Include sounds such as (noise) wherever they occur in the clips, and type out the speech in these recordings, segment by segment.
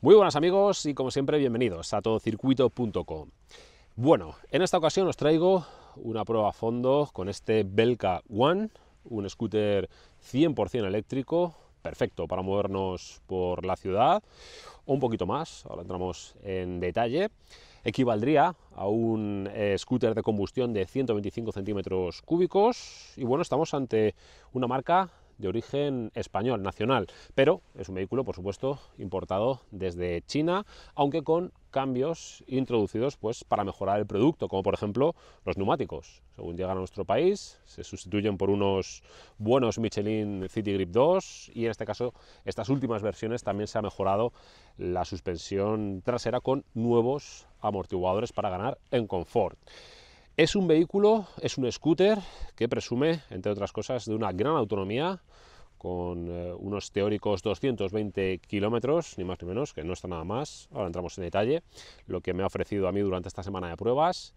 Muy buenas amigos y como siempre bienvenidos a todocircuito.com. Bueno, en esta ocasión os traigo una prueba a fondo con este Belka One, un scooter 100% eléctrico, perfecto para movernos por la ciudad, o un poquito más, ahora entramos en detalle. Equivaldría a un eh, scooter de combustión de 125 centímetros cúbicos y bueno, estamos ante una marca de origen español, nacional, pero es un vehículo, por supuesto, importado desde China, aunque con cambios introducidos pues, para mejorar el producto, como por ejemplo los neumáticos. Según llegan a nuestro país, se sustituyen por unos buenos Michelin City Grip 2 y en este caso estas últimas versiones también se ha mejorado la suspensión trasera con nuevos amortiguadores para ganar en confort. Es un vehículo, es un scooter que presume, entre otras cosas, de una gran autonomía, con eh, unos teóricos 220 kilómetros, ni más ni menos, que no está nada más. Ahora entramos en detalle, lo que me ha ofrecido a mí durante esta semana de pruebas.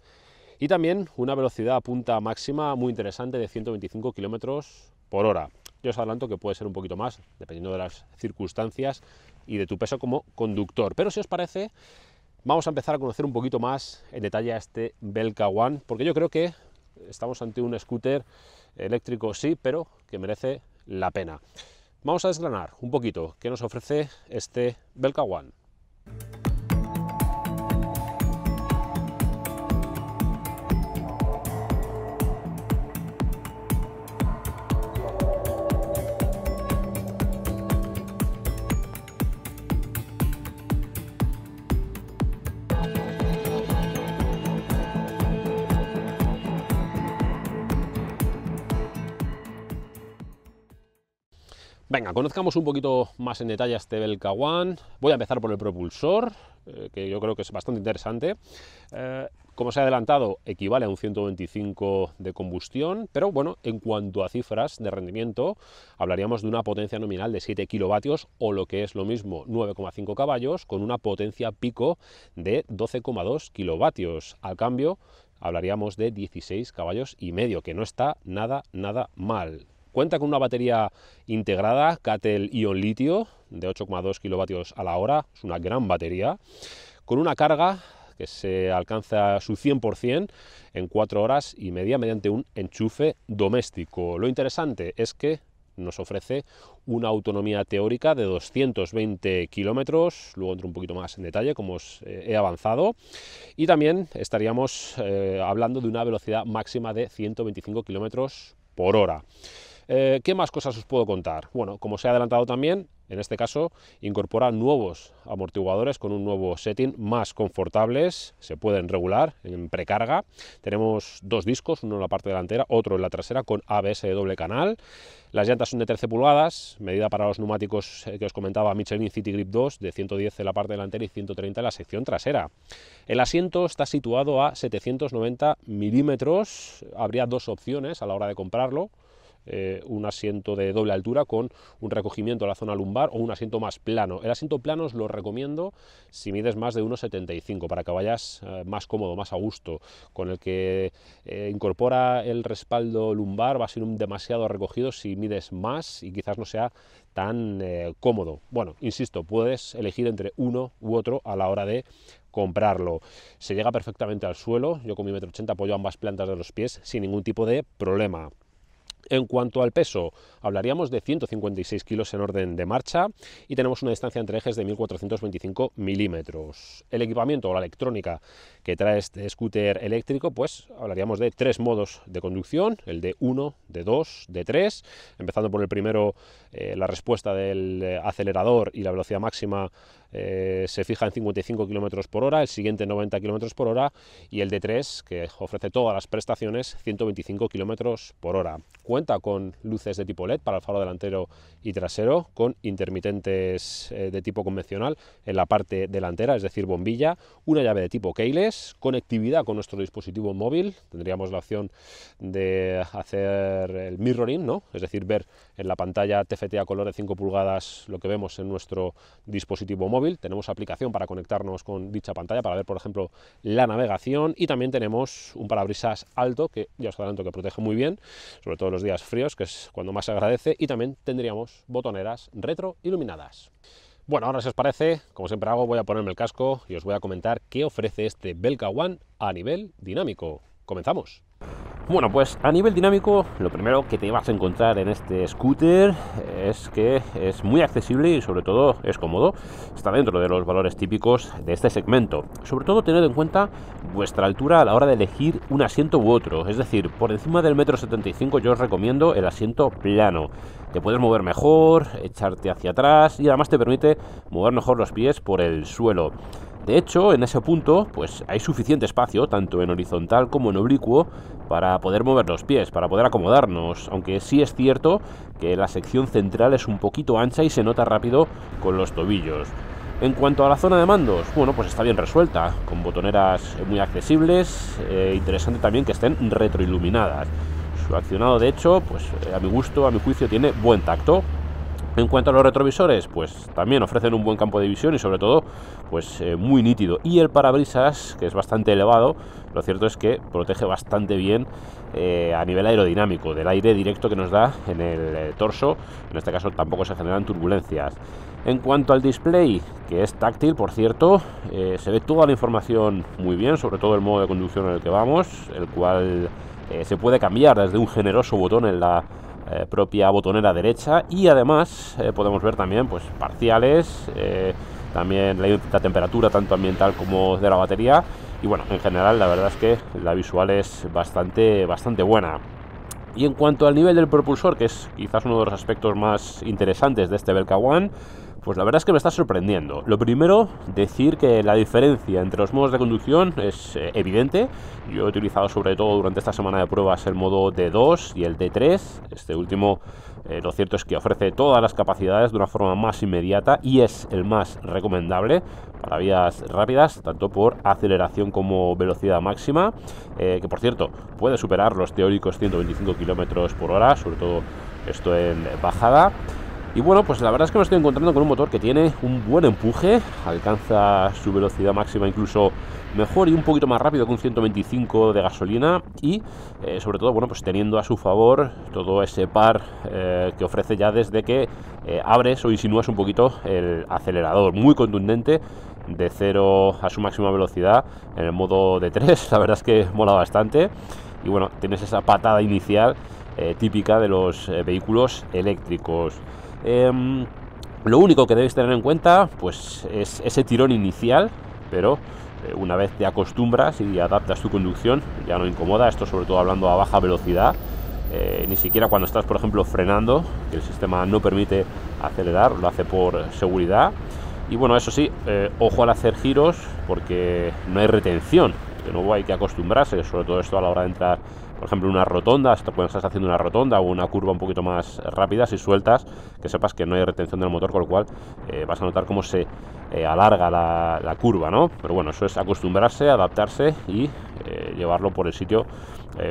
Y también una velocidad a punta máxima muy interesante de 125 kilómetros por hora. Yo os adelanto que puede ser un poquito más, dependiendo de las circunstancias y de tu peso como conductor. Pero si os parece, Vamos a empezar a conocer un poquito más en detalle a este Belka One, porque yo creo que estamos ante un scooter eléctrico, sí, pero que merece la pena. Vamos a desgranar un poquito qué nos ofrece este Belka One. Venga, conozcamos un poquito más en detalle este Belka One. Voy a empezar por el propulsor, eh, que yo creo que es bastante interesante. Eh, como se ha adelantado, equivale a un 125 de combustión, pero bueno, en cuanto a cifras de rendimiento, hablaríamos de una potencia nominal de 7 kilovatios o lo que es lo mismo, 9,5 caballos, con una potencia pico de 12,2 kilovatios. Al cambio, hablaríamos de 16 caballos y medio, que no está nada, nada mal. Cuenta con una batería integrada Catel Ion Litio de 8,2 kilovatios a la hora, es una gran batería, con una carga que se alcanza su 100% en 4 horas y media mediante un enchufe doméstico. Lo interesante es que nos ofrece una autonomía teórica de 220 kilómetros, luego entro un poquito más en detalle como os eh, he avanzado, y también estaríamos eh, hablando de una velocidad máxima de 125 kilómetros por hora. Eh, ¿Qué más cosas os puedo contar? Bueno, como se ha adelantado también, en este caso incorpora nuevos amortiguadores con un nuevo setting más confortables, se pueden regular en precarga. Tenemos dos discos, uno en la parte delantera, otro en la trasera con ABS de doble canal. Las llantas son de 13 pulgadas, medida para los neumáticos eh, que os comentaba Michelin City Grip 2 de 110 en la parte delantera y 130 en la sección trasera. El asiento está situado a 790 milímetros, habría dos opciones a la hora de comprarlo eh, un asiento de doble altura con un recogimiento a la zona lumbar o un asiento más plano. El asiento plano os lo recomiendo si mides más de 1,75 para que vayas eh, más cómodo, más a gusto, con el que eh, incorpora el respaldo lumbar va a ser un demasiado recogido si mides más y quizás no sea tan cómodo. Bueno, insisto, puedes elegir entre uno u otro a la hora de comprarlo. Se llega perfectamente al suelo, yo con mi metro ochenta apoyo ambas plantas de los pies sin ningún tipo de problema. En cuanto al peso, hablaríamos de 156 kilos en orden de marcha y tenemos una distancia entre ejes de 1425 milímetros. El equipamiento o la electrónica que trae este scooter eléctrico, pues hablaríamos de tres modos de conducción, el de 1, de 2, de 3, empezando por el primero, eh, la respuesta del acelerador y la velocidad máxima eh, se fija en 55 km por hora, el siguiente 90 km por hora y el D3, que ofrece todas las prestaciones, 125 km por hora. Cuenta con luces de tipo LED para el faro delantero y trasero, con intermitentes eh, de tipo convencional en la parte delantera, es decir, bombilla, una llave de tipo keyless, conectividad con nuestro dispositivo móvil, tendríamos la opción de hacer el mirroring, ¿no? es decir, ver en la pantalla TFT a color de 5 pulgadas lo que vemos en nuestro dispositivo móvil, tenemos aplicación para conectarnos con dicha pantalla para ver, por ejemplo, la navegación y también tenemos un parabrisas alto que ya os adelanto que protege muy bien, sobre todo los días fríos, que es cuando más se agradece, y también tendríamos botoneras retro iluminadas. Bueno, ahora si os parece, como siempre hago, voy a ponerme el casco y os voy a comentar qué ofrece este Belka One a nivel dinámico. ¡Comenzamos! Bueno, pues a nivel dinámico, lo primero que te vas a encontrar en este scooter es que es muy accesible y sobre todo es cómodo. Está dentro de los valores típicos de este segmento. Sobre todo tened en cuenta vuestra altura a la hora de elegir un asiento u otro. Es decir, por encima del metro 75 yo os recomiendo el asiento plano. Te puedes mover mejor, echarte hacia atrás y además te permite mover mejor los pies por el suelo. De hecho, en ese punto, pues hay suficiente espacio, tanto en horizontal como en oblicuo, para poder mover los pies, para poder acomodarnos, aunque sí es cierto que la sección central es un poquito ancha y se nota rápido con los tobillos. En cuanto a la zona de mandos, bueno, pues está bien resuelta, con botoneras muy accesibles, eh, interesante también que estén retroiluminadas. Su accionado, de hecho, pues eh, a mi gusto, a mi juicio, tiene buen tacto, en cuanto a los retrovisores, pues también ofrecen un buen campo de visión y sobre todo, pues eh, muy nítido. Y el parabrisas, que es bastante elevado, lo cierto es que protege bastante bien eh, a nivel aerodinámico del aire directo que nos da en el eh, torso. En este caso tampoco se generan turbulencias. En cuanto al display, que es táctil, por cierto, se ve toda la información muy bien, sobre todo el modo de conducción en el que vamos, el cual se puede cambiar desde un generoso botón en la eh, propia botonera derecha y además eh, podemos ver también pues parciales eh, también la, la, temperatura tanto ambiental como de la batería y bueno en general la verdad es que la visual es bastante bastante buena y en cuanto al nivel del propulsor, que es quizás uno de los aspectos más interesantes de este Belka One, pues la verdad es que me está sorprendiendo. Lo primero, decir que la diferencia entre los modos de conducción es eh, evidente. Yo he utilizado sobre todo durante esta semana de pruebas el modo D2 y el D3. Este último eh, lo cierto es que ofrece todas las capacidades de una forma más inmediata y es el más recomendable para vías rápidas, tanto por aceleración como velocidad máxima, eh, que por cierto puede superar los teóricos 125 km por hora, sobre todo esto en bajada. Y bueno, pues la verdad es que me estoy encontrando con un motor que tiene un buen empuje, alcanza su velocidad máxima incluso mejor y un poquito más rápido que un 125 de gasolina y eh, sobre todo, bueno, pues teniendo a su favor todo ese par eh, que ofrece ya desde que eh, abres o insinúas un poquito el acelerador, muy contundente de 0 a su máxima velocidad en el modo de 3, la verdad es que mola bastante y bueno, tienes esa patada inicial típica de los vehículos eléctricos. Em, lo único que debes tener en cuenta pues, es ese tirón inicial, pero eh, una vez te acostumbras y adaptas tu conducción, ya no incomoda, esto sobre todo hablando a baja velocidad, eh, ni siquiera cuando estás, por ejemplo, frenando, que el sistema no permite acelerar, lo hace por seguridad. Y bueno, eso sí, eh, ojo al hacer giros porque no hay retención, de nuevo hay que acostumbrarse, sobre todo esto a la hora de entrar por ejemplo, una rotonda, esto cuando estar haciendo una rotonda o una curva un poquito más rápida, si sueltas, que sepas que no hay retención del motor, con lo cual eh, vas a notar cómo se eh, alarga la, curva, ¿no? Pero bueno, eso es acostumbrarse, adaptarse y eh, llevarlo por el sitio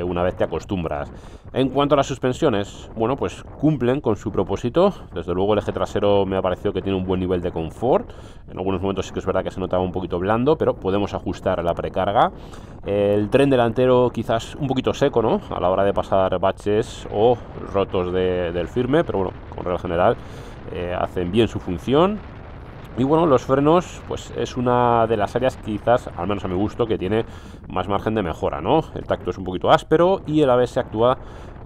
una vez te acostumbras. En cuanto a las suspensiones, bueno, pues cumplen con su propósito. Desde luego el eje trasero me ha parecido que tiene un buen nivel de confort. En algunos momentos sí que es verdad que se notaba un poquito blando, pero podemos ajustar la precarga. El tren delantero quizás un poquito seco, a la hora de pasar baches o rotos del firme, pero bueno, con regla general eh, hacen bien su función. Y bueno, los frenos, pues es una de las áreas quizás, al menos a mi gusto, que tiene más margen de mejora, ¿no? El tacto es un poquito áspero y el se actúa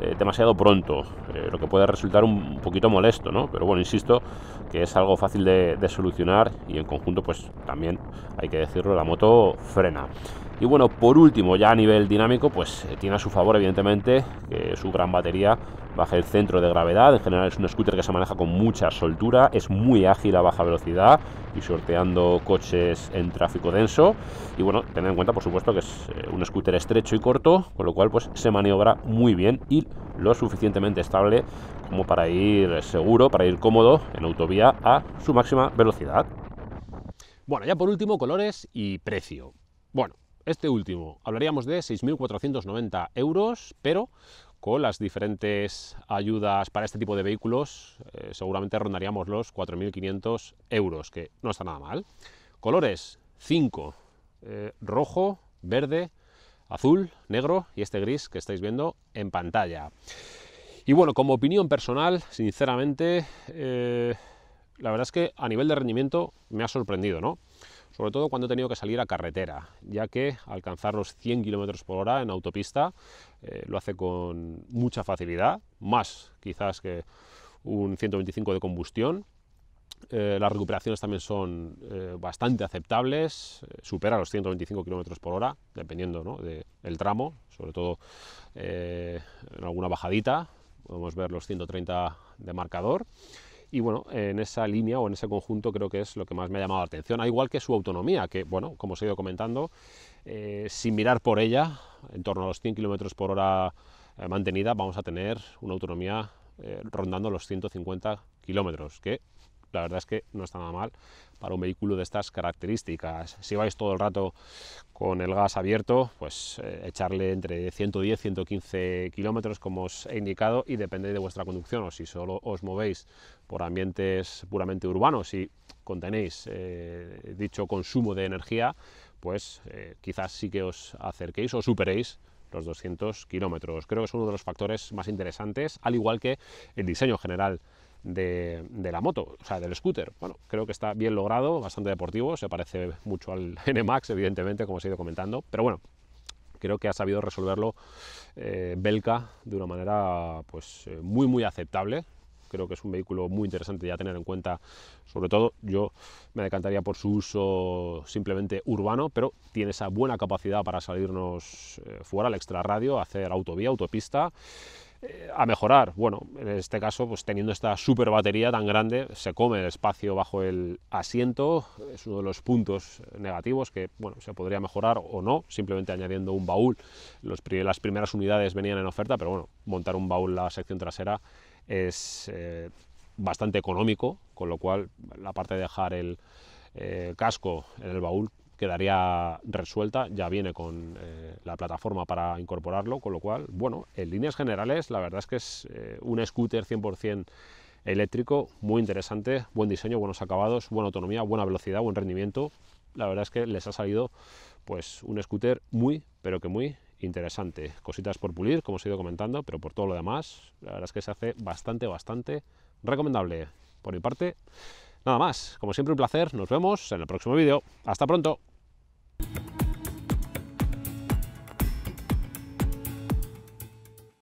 eh, demasiado pronto, eh, lo que puede resultar un poquito molesto, ¿no? Pero bueno, insisto que es algo fácil de solucionar y en conjunto, pues también hay que decirlo, la moto frena. Y bueno, por último, ya a nivel dinámico, pues eh, tiene a su favor, evidentemente, que su gran batería baja el centro de gravedad. En general es un scooter que se maneja con mucha soltura, es muy ágil a baja velocidad y sorteando coches en tráfico denso. Y bueno, tener en cuenta, por supuesto, que es eh, un scooter estrecho y corto, con lo cual pues se maniobra muy bien y lo suficientemente estable como para ir seguro, para ir cómodo en autovía a su máxima velocidad. Bueno, ya por último, colores y precio. Bueno, este último, hablaríamos de 6.490 euros, pero con las diferentes ayudas para este tipo de vehículos, eh, seguramente rondaríamos los 4.500 euros, que no está nada mal. Colores, 5, eh, rojo, verde, azul, negro y este gris que estáis viendo en pantalla. Y bueno, como opinión personal, sinceramente, eh, la verdad es que a nivel de rendimiento me ha sorprendido, ¿no? sobre todo cuando he tenido que salir a carretera, ya que alcanzar los 100 km por hora en autopista eh, lo hace con mucha facilidad, más quizás que un 125 de combustión. Eh, las recuperaciones también son eh, bastante aceptables, supera los 125 km por hora, dependiendo del tramo, sobre todo en alguna bajadita, podemos ver los 130 de marcador. Y bueno, en esa línea o en ese conjunto creo que es lo que más me ha llamado la atención, al igual que su autonomía, que bueno, como os he ido comentando, eh, sin mirar por ella, en torno a los 100 km por hora eh, mantenida, vamos a tener una autonomía eh, rondando los 150 kilómetros, que la verdad es que no está nada mal para un vehículo de estas características. Si vais todo el rato con el gas abierto, pues echarle entre 110 y 115 kilómetros, como os he indicado, y depende de vuestra conducción, o si solo os movéis por ambientes puramente urbanos y contenéis eh, dicho consumo de energía, pues eh, quizás sí que os acerquéis o superéis los 200 kilómetros. Creo que es uno de los factores más interesantes, al igual que el diseño general de, la moto, o sea, del scooter. Bueno, creo que está bien logrado, bastante deportivo, se parece mucho al (laughs) NMAX, evidentemente, como os he ido comentando, pero bueno, creo que ha sabido resolverlo eh, Belka de una manera pues muy muy aceptable creo que es un vehículo muy interesante ya tener en cuenta, sobre todo yo me decantaría por su uso simplemente urbano, pero tiene esa buena capacidad para salirnos eh, fuera al extrarradio, hacer autovía, autopista eh, a mejorar. Bueno, en este caso, pues teniendo esta super batería tan grande, se come el espacio bajo el asiento. Es uno de los puntos negativos que, bueno, se podría mejorar o no, simplemente añadiendo un baúl. las primeras unidades venían en oferta, pero bueno, montar un baúl en la sección trasera es eh, bastante económico, con lo cual la parte de dejar el eh, casco en el baúl quedaría resuelta, ya viene con eh, la plataforma para incorporarlo, con lo cual, bueno, en líneas generales la verdad es que es un scooter 100% eléctrico, muy interesante, buen diseño, buenos acabados, buena autonomía, buena velocidad, buen rendimiento, la verdad es que les ha salido pues un scooter muy, pero que muy interesante. Cositas por pulir, como os he ido comentando, pero por todo lo demás, la verdad es que se hace bastante, bastante recomendable. Por mi parte, nada más. Como siempre, un placer. Nos vemos en el próximo vídeo. Hasta pronto.